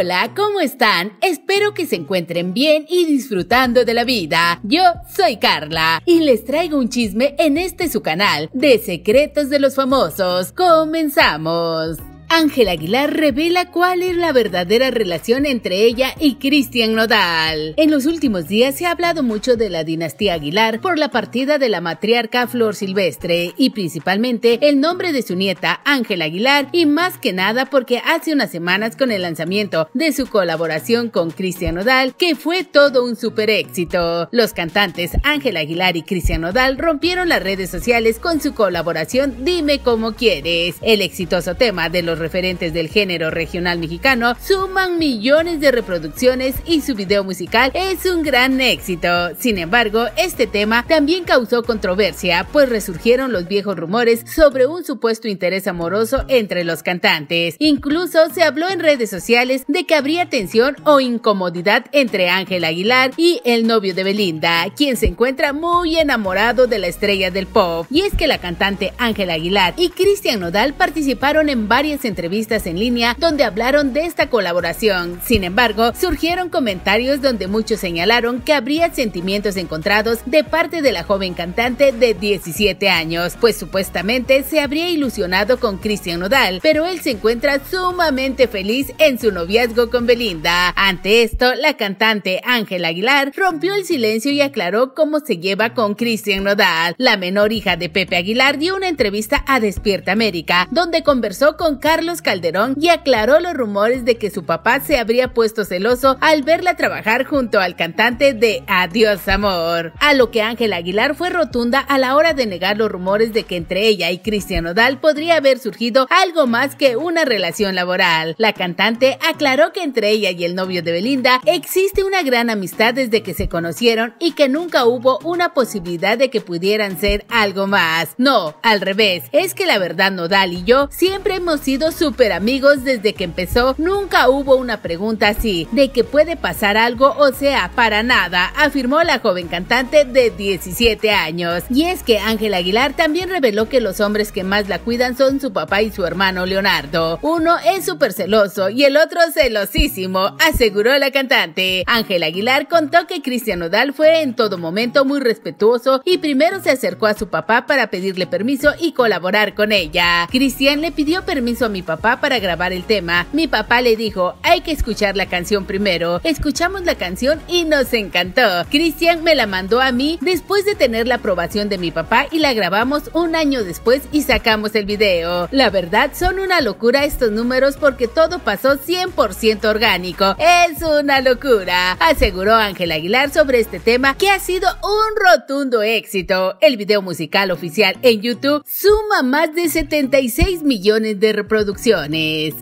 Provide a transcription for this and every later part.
hola, ¿cómo están? Espero que se encuentren bien y disfrutando de la vida. Yo soy Carla y les traigo un chisme en este su canal de Secretos de los Famosos. Comenzamos. Ángela Aguilar revela cuál es la verdadera relación entre ella y Cristian Nodal. En los últimos días se ha hablado mucho de la dinastía Aguilar por la partida de la matriarca Flor Silvestre y principalmente el nombre de su nieta Ángela Aguilar y más que nada porque hace unas semanas con el lanzamiento de su colaboración con Cristian Nodal que fue todo un super éxito. Los cantantes Ángela Aguilar y Cristian Nodal rompieron las redes sociales con su colaboración Dime cómo quieres. El exitoso tema de los referentes del género regional mexicano suman millones de reproducciones y su video musical es un gran éxito. Sin embargo, este tema también causó controversia, pues resurgieron los viejos rumores sobre un supuesto interés amoroso entre los cantantes. Incluso se habló en redes sociales de que habría tensión o incomodidad entre Ángel Aguilar y el novio de Belinda, quien se encuentra muy enamorado de la estrella del pop. Y es que la cantante Ángel Aguilar y Cristian Nodal participaron en varias entrevistas en línea donde hablaron de esta colaboración. Sin embargo, surgieron comentarios donde muchos señalaron que habría sentimientos encontrados de parte de la joven cantante de 17 años, pues supuestamente se habría ilusionado con Cristian Nodal, pero él se encuentra sumamente feliz en su noviazgo con Belinda. Ante esto, la cantante Ángela Aguilar rompió el silencio y aclaró cómo se lleva con Cristian Nodal. La menor hija de Pepe Aguilar dio una entrevista a Despierta América, donde conversó con cada Carlos Calderón y aclaró los rumores de que su papá se habría puesto celoso al verla trabajar junto al cantante de Adiós Amor. A lo que Ángel Aguilar fue rotunda a la hora de negar los rumores de que entre ella y Cristian Nodal podría haber surgido algo más que una relación laboral. La cantante aclaró que entre ella y el novio de Belinda existe una gran amistad desde que se conocieron y que nunca hubo una posibilidad de que pudieran ser algo más. No, al revés, es que la verdad Nodal y yo siempre hemos sido super amigos desde que empezó, nunca hubo una pregunta así, de que puede pasar algo o sea, para nada, afirmó la joven cantante de 17 años. Y es que Ángel Aguilar también reveló que los hombres que más la cuidan son su papá y su hermano Leonardo. Uno es súper celoso y el otro celosísimo, aseguró la cantante. Ángel Aguilar contó que Cristian Odal fue en todo momento muy respetuoso y primero se acercó a su papá para pedirle permiso y colaborar con ella. Cristian le pidió permiso a mi papá para grabar el tema. Mi papá le dijo, hay que escuchar la canción primero. Escuchamos la canción y nos encantó. Cristian me la mandó a mí después de tener la aprobación de mi papá y la grabamos un año después y sacamos el video. La verdad son una locura estos números porque todo pasó 100% orgánico. Es una locura, aseguró Ángel Aguilar sobre este tema que ha sido un rotundo éxito. El video musical oficial en YouTube suma más de 76 millones de reproducciones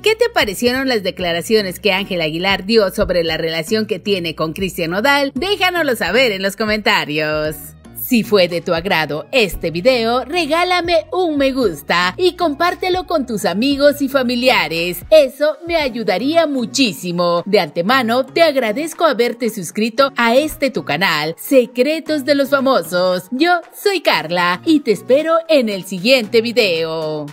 ¿Qué te parecieron las declaraciones que Ángel Aguilar dio sobre la relación que tiene con Cristian Odal? Déjanoslo saber en los comentarios. Si fue de tu agrado este video, regálame un me gusta y compártelo con tus amigos y familiares. Eso me ayudaría muchísimo. De antemano, te agradezco haberte suscrito a este tu canal, Secretos de los Famosos. Yo soy Carla y te espero en el siguiente video.